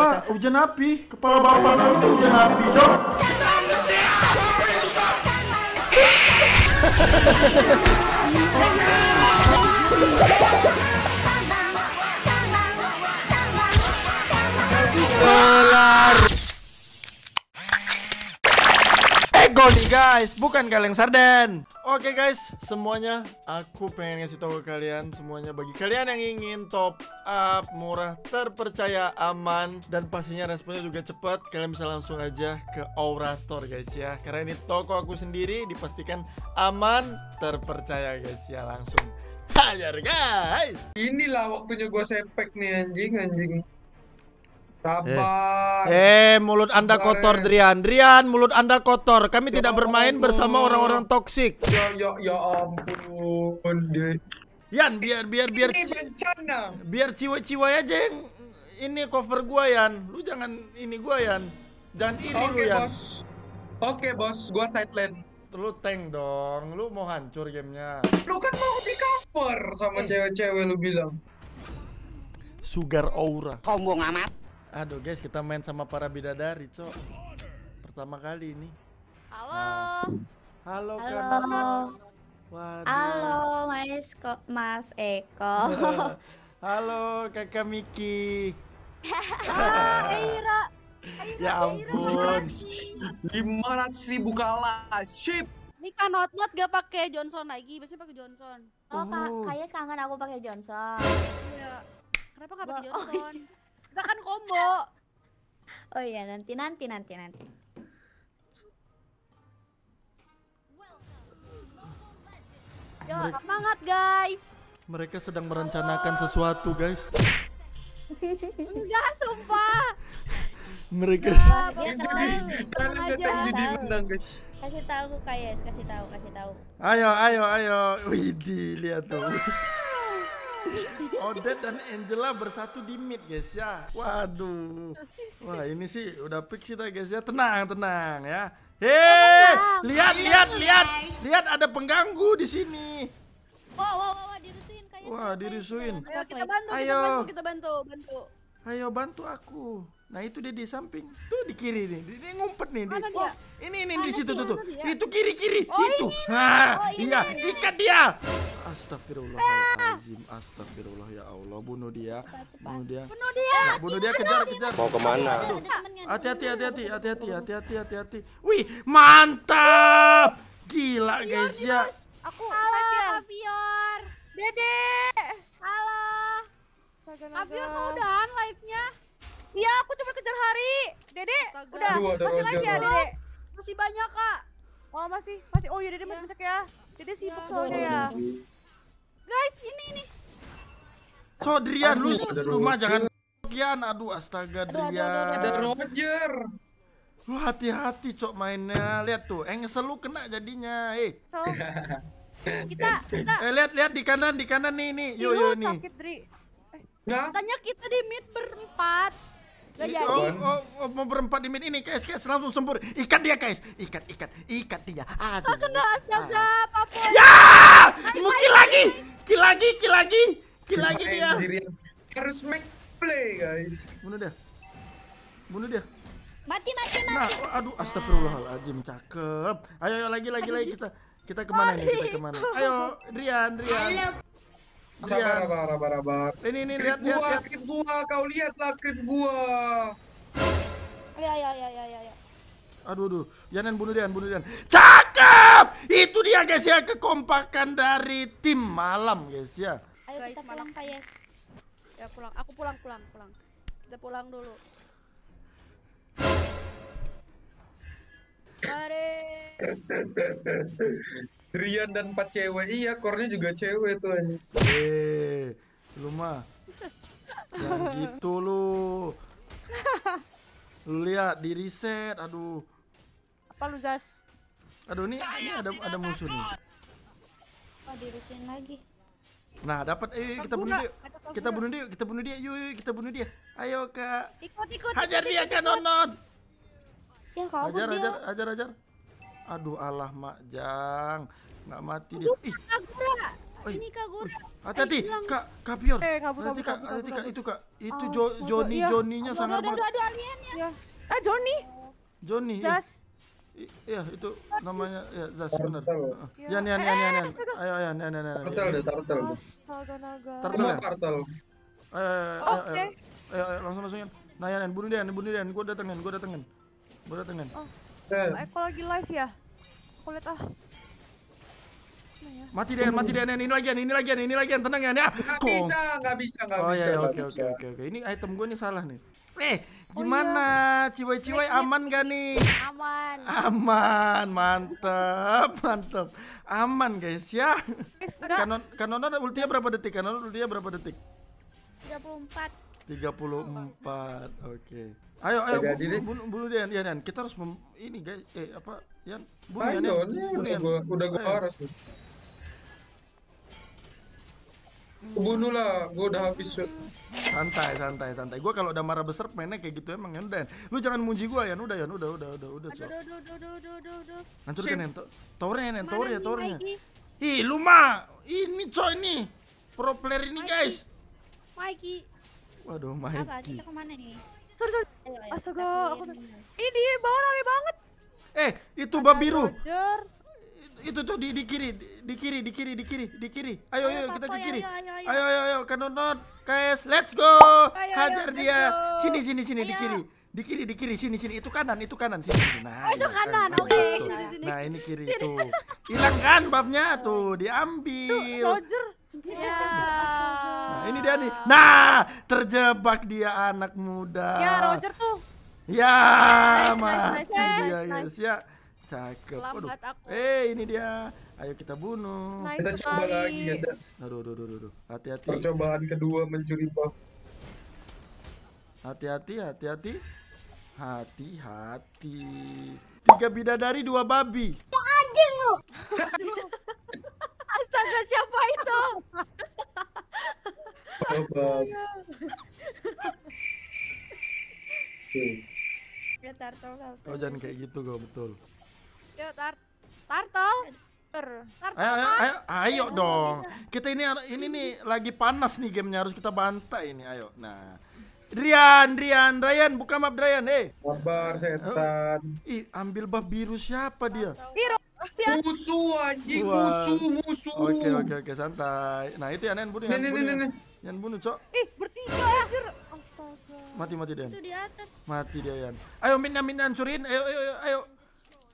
apa? Hujan api. Kepala bapaknya itu hujan api, Jok. Dolar. nih guys, bukan kaleng sarden. Oke okay guys, semuanya aku pengen ngasih tahu ke kalian semuanya bagi kalian yang ingin top up murah, terpercaya, aman dan pastinya responnya juga cepat, kalian bisa langsung aja ke Aura Store guys ya. Karena ini toko aku sendiri dipastikan aman, terpercaya guys ya langsung. Hajar guys. Inilah waktunya gua sepek nih anjing anjing. Sabar. Eh, eh mulut Anda Sabar. kotor, eh. Drian. Drian, mulut Anda kotor. Kami ya tidak bermain ampun. bersama orang-orang toksik. Ya, ya, ya ampun. Yan, biar biar biar ini bencana. Biar ciwa-ciwa aja yang ini cover gua, Yan. Lu jangan ini gua, Yan. Dan ini okay, lu, Yan. Bos. Oke, okay, bos. Gua side lane. Lu tank dong. Lu mau hancur gamenya. Lu kan mau di cover sama eh. cewek-cewek lu bilang. Sugar Aura. Sombong amat. Aduh guys, kita main sama para bidadari, Cok. Pertama kali ini. Halo. Nah. Halo, Halo. Waduh. Halo, Mas Eko. Mas Eko. Halo, Kakak Miki. Hai, Ira. Ya ampun. ratus ribu kalah. sip. Ini kan not not gak pakai Johnson lagi, biasanya pakai Johnson. Oh, oh. kak, kayaknya sekarang aku pakai Johnson. Iya. Kenapa gak pakai Johnson? Oh. Kita kan combo. Oh iya, nanti nanti nanti nanti. Yo, semangat guys. Mereka sedang merencanakan oh. sesuatu, guys. Enggak, sumpah. Mereka Kasih tahu kasih tahu, kasih tahu. Ayo, ayo, ayo. Widih, lihat tuh. Odet dan Angela bersatu di mid guys ya. Waduh. Wah ini sih udah fix kita guys ya. Tenang tenang ya. Hei, lihat lihat lihat lihat ada pengganggu di sini. Wah wah wah dirusuin kayaknya. Wah dirusuin. Ayo kita bantu, Ayo. kita bantu, kita bantu, bantu. Ayo bantu aku. Nah itu dia di samping. Tuh di kiri nih. Dia, dia ngumpet nih. Dia? Oh, ini ini Mana di situ tuh tuh. Itu kiri kiri. Oh, itu. Ini, ah, oh, ini, iya, ini, ini. ikat dia. Astagfirullahaladzim, astagfirullah ya Allah, bunuh dia, bunuh dia, bunuh dia, nah, bunuh dia, kejar, kejar. Mau kemana? Hati-hati, hati-hati, hati-hati, hati-hati, hati-hati. Wih, mantap, gila guys ya. Aku Halo, Avior. Dede. Halo. Avior kau udahan live-nya? Iya, aku cuma kejar hari. Dede, Astaga. udah. Aduh, ada masih lagi ya, Dede? Masih banyak, Kak. Oh, masih. Masih. Oh, iya Dede ya. masih iya. banyak ya. Dede sibuk ya. soalnya iya. ya. Guys, ini ini. Codrian Drian, lu rumah jangan Kian, Aduh, astaga, Drian. Ada Roger. Lu hati-hati, Cok, mainnya. Lihat tuh, engsel eh, lu kena jadinya. Eh. So, kita, kita. Eh, lihat, lihat di kanan, di kanan nih, nih. Yo, yo, nih. Sakit, Dri. Katanya eh, kita di mid berempat. Iya, jadi. Oh, oh, oh, mau berempat di min ini, guys, guys, langsung sembur. Ikat dia, guys. Ikat, ikat, ikat dia. Aduh. Kena astaga, ah. apa? Ya! kill lagi. Kill lagi, kill lagi. Kill lagi dia. Harus make play, guys. Bunuh dia. Bunuh dia. Mati, mati, nah, mati. Nah, aduh, astagfirullahaladzim, cakep. Ayo, ayo lagi, lagi, lagi kita kita kemana nih? Kita kemana? Ayo, Rian, Rian. Halo. Iya. Sabar, sabar, sabar, sabar. Ini, ini, lihat, gua, lihat, lihat. Krip gua, kau lihatlah krip gua. Ya, ya, ya, ya, ya. Aduh, aduh. Jangan bunuh dia, bunuh dia. Cakep! Itu dia guys ya, kekompakan dari tim malam guys ya. Ayo guys, kita pulang, Pak Yes. Ya pulang, aku pulang, pulang, pulang. Kita pulang dulu. Mari. Rian dan empat cewek. Iya, kornya juga cewek tuh ini. Eh, lu mah. Yang gitu lu. Lu lihat di reset, aduh. Apa lu, jas? Aduh, ini, ini ada ada musuh nih. Oh, di lagi. Nah, dapat eh kita bunuh dia. Kita bunuh dia, kita bunuh dia. Yuk, kita bunuh dia. Ayo, Kak. Ikut, ikut. Hajar dia, ikut, Kak Nonon. Ya, hajar, hajar, hajar, hajar, hajar. Aduh Allah Mak Jang, nggak mati dia. Ih. Ini kagura. Eh, Hati-hati, Kak, Kak Pior. hati kabur, hati Kak, hati Kak, itu Kak, itu ah, jo, Joni, iya. Joninya sangat banget. Aduh, aduh, aliennya. Ya. Ah, eh, Joni. Joni. Das. Iya. iya, itu namanya ya Zas benar. nih nih nih nih. Ayo nih nih nih. Turtle deh, turtle. Astaga naga. Turtle. Turtle. Ayo ayo ayo. Ya? Eh, langsung langsung yan. Nah yan, bunuh dia, bunuh dia. Gue datengin, gue datengin. gue datengin. Oh. Eko lagi live ya kulit ah. Mati deh, mati deh, ini lagi, ini lagi, ini lagi, tenang ya. Gak bisa, gak bisa, gak oh, bisa. Oh iya, iya oke, oke, oke, oke. Ini item gue nih salah nih. Oh, eh, iya. gimana? Oh, iya. Ciwai-ciwai aman gak nih? Aman. Aman, mantep, mantep. Aman guys ya. Eh, kanon, kanon ada ultinya berapa detik? Kanon ultinya berapa detik? 34 34. Oke. Okay. Ayo ayo bunuh bunuh, bunuh dia Dian. Ya, Kita harus mem, ini guys eh apa Yan, bunuh Yan. Yan. Udah gue udah gue aras tuh. Hmm. Bunuh lah, gue udah habis Santai, santai, santai. Gue kalau udah marah besar mainnya kayak gitu emang Yan Dan. Lu jangan muji gue ya, udah ya, udah, udah, udah, udah, cok. Aduh, aduh, aduh, aduh, aduh, aduh. Hancurkan Ih, lu mah, ini coy ini. Pro player ini, guys. Mikey. Waduh, Mikey. Apa, kita kemana nih? Sorry, sorry. Oh, iya, iya. Astaga, aku Ini dia, bangun rame banget. Eh, itu Ada biru Roger. Itu tuh di, di kiri, di kiri, di kiri, di kiri, di kiri. Ayo, ayo, ayo kita ke kiri. Ayo, ayo, ayo, ayo, ayo, ayo guys, let's go. Ayo, Hajar ayo, dia. Go. Sini, sini, sini, ayo. di kiri. Di kiri, di kiri, sini, sini. Itu kanan, itu kanan, sini. sini. Nah, oh, itu iya, kanan, kan, oke. Okay. Nah, ini kiri itu tuh. Hilang kan babnya tuh, diambil. Tuh, Roger. Ya. Nah, ini dia nih. Nah, terjebak dia anak muda. Ya, Roger tuh Ya, mati dia, guys. Ya. ya Cakep. Aduh. Eh, ini dia. Ayo kita bunuh. Nice kita coba lagi, guys. Ya. Aduh, aduh, aduh, aduh. Hati-hati. Percobaan kedua mencuri buff. Hati-hati, hati-hati. Hati-hati. Tiga bidadari, dua babi. Anjing lu. Astaga, siapa itu? Oh, turtle kau jangan kayak gitu kau betul yuk tar turtle Ayo, ayo, ayo, ayo dong. Kita ini ini nih lagi panas nih gamenya harus kita bantai ini. Ayo, nah. Rian, Rian, Ryan, buka map Drian, eh. Kabar setan. Ih, ambil bah biru siapa dia? Biru. Musuh anjing, musuh, musuh. Oke, oke, oke, santai. Nah, itu yang bunuh, yang bunuh. Yang bunuh, Cok. Ih, bertiga anjir. Mati mati Dian. Itu di atas. Mati Dian. Ayo Minna Minna hancurin. Ayo ayo ayo.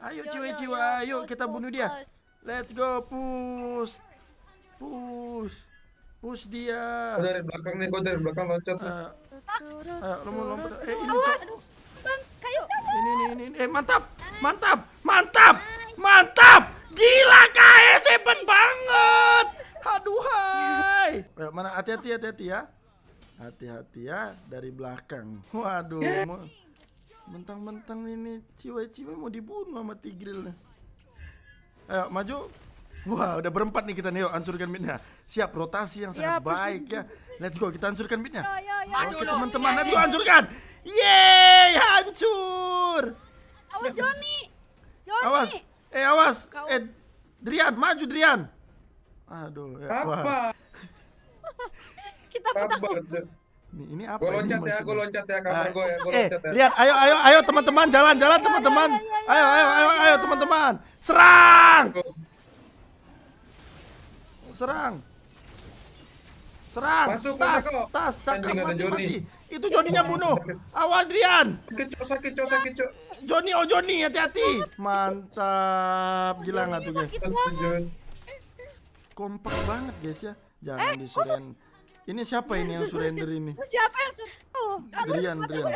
Ayo, ayo jiwa-jiwa. Ayo kita bunuh dia. Let's go push. Push. Push dia. dari belakang nih, gua dari belakang loncat. Uh, ayo lompat lompat. Eh ini Bang, Kayu. Ini ini ini. Eh mantap. Mantap. Mantap. Mantap. Gila KS hebat banget. Aduh hai. Ya. Eh, mana hati-hati hati-hati ya hati-hati ya dari belakang waduh mentang-mentang ini ciwe-ciwe mau dibunuh sama tigril ayo maju wah udah berempat nih kita nih yuk hancurkan mitnya siap rotasi yang sangat baik ya let's go kita hancurkan mitnya oke teman-teman iya, let's iya. go hancurkan yeay hancur awas Joni awas eh awas Kau... eh Drian maju Drian aduh ya, apa wah kita Sabar, Nih, ini apa? Gue loncat ini ya, gue loncat ya, kamar nah, gue ya, gue eh, loncat ya. Lihat, ayo, ayo, ayo teman-teman, jalan, jalan ya, ya, teman-teman. Ya, ayo, ayo, ayo, ayo teman-teman, serang, serang, serang. Masuk, tas, masuk tas, cakar mati, mati. Itu Joninya bunuh. Awal Adrian. Kecoh sakit, kecoh sakit, kecoh. Joni, oh Joni, hati-hati. Mantap, gila nggak tuh guys? Kompak banget guys ya. Jangan eh, disudahin. Ini siapa ini yang surrender ini? Siapa yang surrender? Oh, Drian, Drian.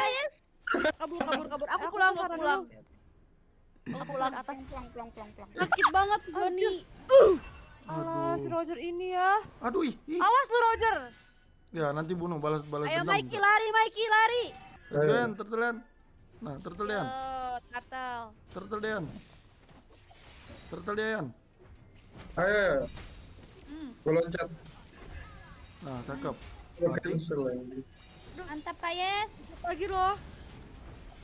Kabur, kabur, kabur. Aku pulang, aku pulang. Aku pulang atas. Pulang, pulang, pulang, pulang. Sakit banget gua nih. Alah, si Roger ini ya. Aduh, ih. Awas lu Roger. Ya, nanti bunuh balas balas Ayo dendam. Mikey lari, Mikey lari. Tertelian, tertelian. Nah, tertelian. Tatal. Tertelian. Tertelian. Ayo. Hmm. Gua loncat. Nah, cakep. Mati. Mantap, Pak Yes. Lagi loh.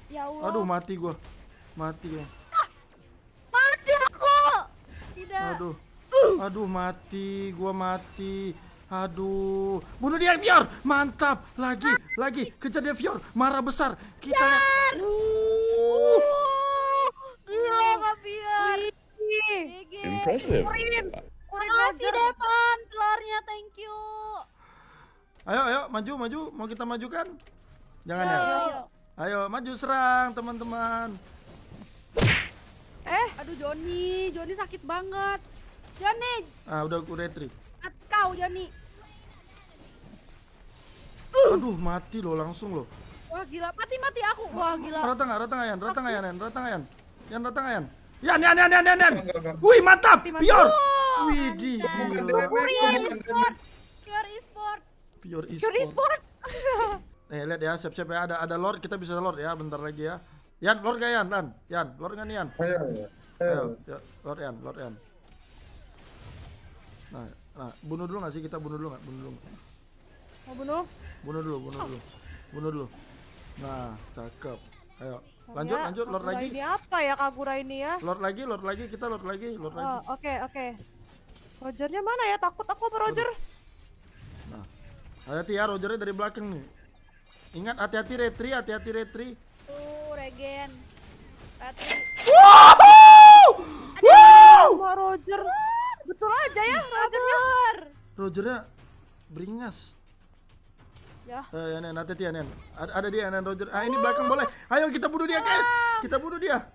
Ya Allah. Aduh, mati gua. Mati ya. mati aku. Tidak. Aduh. Uh. Aduh, mati. Gua mati. Aduh, bunuh dia Fior. Mantap. Lagi, mati. lagi. Kejar dia Fior. Marah besar. Kita lihat. Uh. uh. Gila, Pak Fior. Impressive. Ayo ayo maju maju mau kita majukan? Jangan ya. Ayo maju serang teman-teman. Eh, aduh Joni, Joni sakit banget. Joni. Ah, udah aku retri. At kau Joni. Uh. Aduh, mati loh langsung loh. Wah, gila. Mati mati aku. Wah, gila. Rata enggak? Rata enggak, Yan? Rata enggak, Yan? Rata enggak, Yan? Yan rata enggak, Yan? Yan, Yan, Yan, Yan, Yan. Wih, mantap. Pior. Widih. Gila. Pure e-sport. Pure e-sport. Nih eh, lihat ya, siap-siap ya ada ada lord, kita bisa lord ya bentar lagi ya. Yan, lord gak Yan? Yan, Yan, lord gak Yan? Ayo, ayo. Ayo, ya, lord Yan, lord Yan. Nah, nah, bunuh dulu gak sih kita bunuh dulu gak? Bunuh dulu. Mau bunuh? Bunuh dulu, bunuh dulu. Bunuh dulu. Nah, cakep. Ayo. Lanjut, ya, lanjut, lord lagi. Ini apa ya Kagura ini ya? Lord lagi, lord lagi, kita lord lagi, lord oh, lagi. Oke, okay, oke. Okay. Rogernya mana ya? Takut aku sama Roger. Aduh. Hati-hati ya Rogernya dari belakang nih. Ingat hati-hati retri, hati-hati retri. Uh, regen. Retri. Wow! Wow! Roger. Betul aja ya Rogernya. Rogernya beringas. Ya. Eh, ya Nen, hati-hati ya Nen. Ada, ada dia Nen Roger. Ah ini belakang boleh. Ayo kita bunuh dia guys. Kita bunuh dia.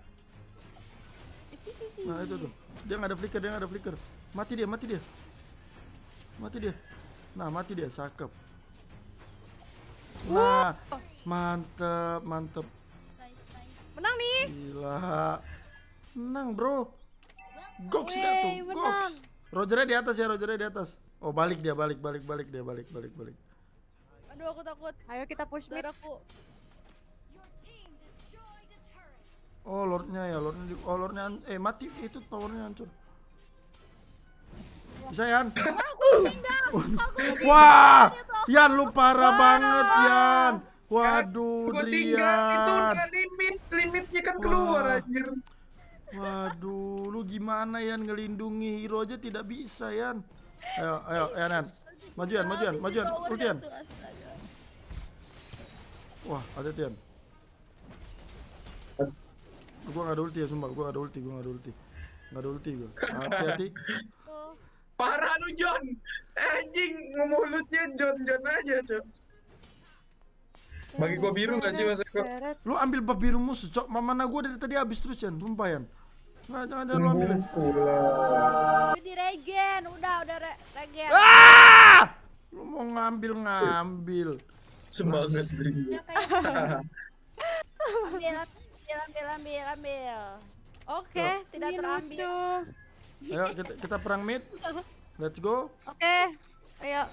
Nah itu tuh. Dia nggak ada flicker, dia nggak ada flicker. Mati dia, mati dia. Mati dia. Nah, mati dia, cakep. Nah, mantep, mantep. Menang nih. Gila. Menang, Bro. Gox dah tuh, Roger Rogernya di atas ya, Rogernya di atas. Oh, balik dia, balik, balik, balik dia, balik, balik, balik. Aduh, aku takut. Ayo kita push mid aku. Oh, lordnya ya, lordnya di, oh, lordnya eh mati itu powernya hancur. Bisa ya? Aku tinggal. Wah, Yan lu parah banget Yan. Kan Waduh, Rian. Itu kan limit, limitnya kan keluar anjir. Waduh, lu gimana Yan ngelindungi hero aja tidak bisa Yan. Ayo, ayo, ayo Yan. Maju Yan, maju Yan, maju Yan. Ulti Yan. Wah, ada Yan. Gua enggak ada ulti ya, sumpah. Gua enggak ada ulti, gua enggak ada ulti. Enggak ada ulti gua. Hati-hati anu John eh, anjing ngemulutnya John John aja cok bagi gua biru gak sih mas gua? lu ambil bab biru musuh cok Mana gua dari tadi habis terus Jan sumpah Jan Nah, jangan jangan lu ambil. Di regen, udah udah re regen. Ah! Lu mau ngambil ngambil. Semangat beri. ambil, ambil, ambil, ambil, ambil. Oke, okay, tidak terambil. Ayo kita, kita perang mid. Let's go. Oke. Okay. Ayo.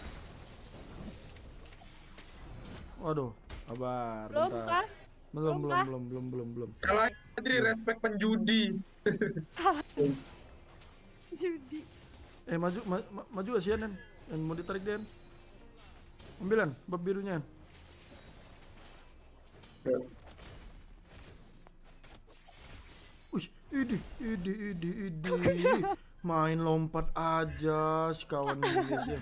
Waduh, kabar. Belum bentar. kah? Belum, belum, belum, belum, belum, belum. Kalau Adri respect penjudi. Judi. Eh, maju ma maju aja sih, Den? Yang mau ditarik, Den. Ambilan, bab birunya. Wih, idi, idi, idi, idi. main lompat aja si kawan Julius ya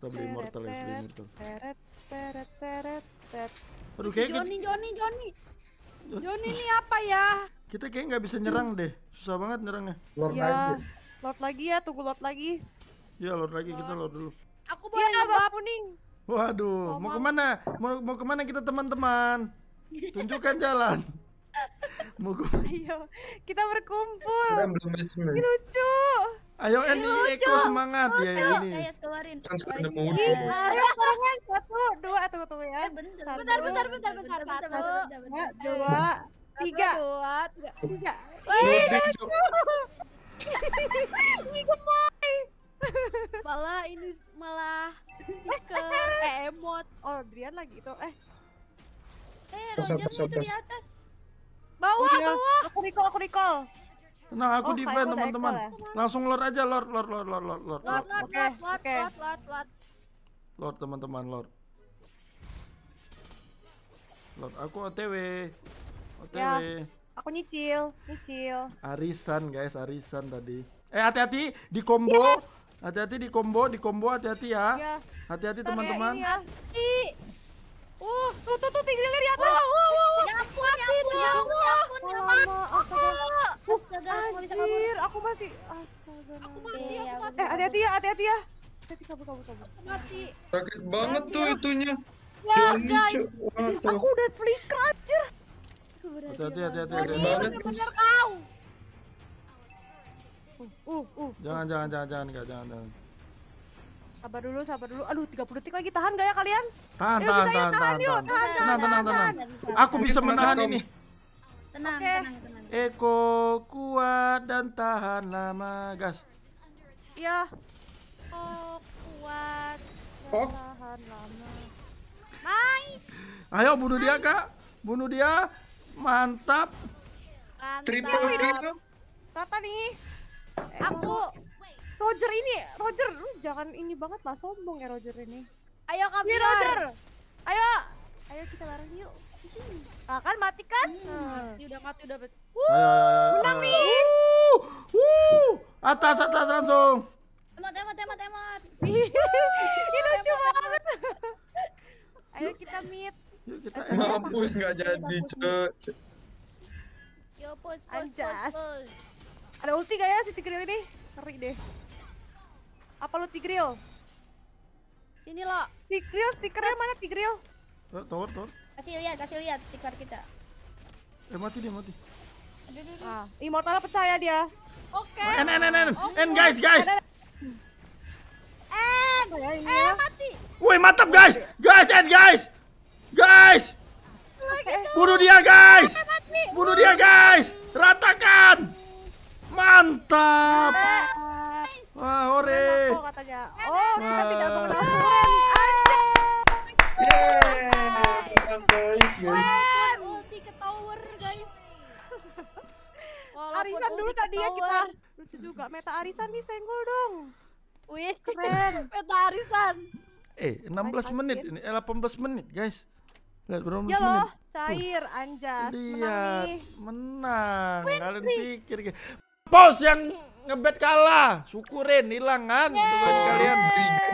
kita beli mortal ya beli mortal teret teret teret teret aduh kayak Joni Joni Joni Joni ini apa ya kita kayaknya nggak bisa nyerang deh susah banget nyerangnya lord ya. lagi lord lagi ya tunggu lord lagi ya lord lagi kita lord dulu aku iya, boleh ya, apa kuning waduh mau, mau kemana mau mau kemana kita teman-teman tunjukkan jalan mau gue Ayo, kita berkumpul. Kita Lucu. Ayo ini Eko semangat ya ini. Ayo keluarin. Ayo satu, dua, tunggu tunggu ya. Bentar, bentar, bentar, bentar, bentar. Satu, dua, tiga. Dua, tiga. ayo lucu. Ini gemoy. Malah ini malah ke emot. Oh, Brian lagi itu. Eh. Eh, Rojang itu di atas. Bawah, oh, bawah. Aku recall, aku recall. Nah, aku oh, defend teman-teman. Ya. Langsung lord aja, lord, lord, lord, lord, lord, lord. Lord, lord, okay. lord, okay. lord, lord, lord. Lord, teman-teman, lord. Lord, aku OTW. OTW. Ya, aku nyicil, nyicil. Arisan, guys, arisan tadi. Eh, hati-hati di combo. Ya. Hati-hati di combo, di combo hati-hati ya. ya. Hati-hati teman-teman. Teman -teman. Uh, tuh tuh tuh tigrilnya di atas. oh, oh ya aku masih astaga. Eh, hati-hati ya, hati-hati ya. Hati kabur, kabur, kabur. Mati. Sakit banget tuh itunya. Ya, guys. Aku udah flicker anjir. Hati-hati, hati-hati. Bener-bener kau. Uh, uh, uh, Jangan, jangan, jangan, jangan, enggak, jangan, jangan. Sabar dulu, sabar dulu. Aduh, 30 detik lagi tahan gak ya kalian? Tahan, ya, tahan, tahan, tahan, tahan. Tahan, tahan, Aku bisa menahan ini. Tenang, okay. tenang, tenang. Eko kuat dan tahan lama gas. Iya. Oh, kuat dan oh. tahan lama. Nice. Ayo bunuh nice. dia, Kak. Bunuh dia. Mantap. Mantap. Triple kill. Rata nih. Aku Roger ini, Roger lu jangan ini banget lah sombong ya Roger ini. Ayo kami. Roger. Ayo. Ayo kita bareng yuk. Ah, kan mati kan? Hmm. hmm. Mati udah mati udah. Wuh, menang nih. Wuh, wuh. Atas atas langsung. Emot emot emot emot. Ini lucu banget. Ayo kita meet. Yuk kita Mampus nggak jadi cek. Yo push push, Ada ulti gak ya si Tigril ini? seri deh. Apa lu Tigril? Sini lo. Tigril stikernya eh. mana Tigril? Eh, tower tower. Kasih lihat, kasih lihat stiker kita. Dia eh, mati, dia mati. Ah, immortal percaya dia. Oke. Okay. nen nen nen n okay. guys, guys. n, ya, eh mati. woi mantap guys, guys, n guys, guys. Bunuh dia guys, bunuh dia guys, ratakan. Mantap. Wah, ore. dia ya kita lucu juga meta arisan nih senggol dong wih keren meta arisan eh 16 menit ini 18 eh, menit guys Lihat berapa ya loh, menit. cair anjas. Lihat, menang. menang. Kalian pikir Bos yang ngebet kalah, syukurin hilang kan kalian.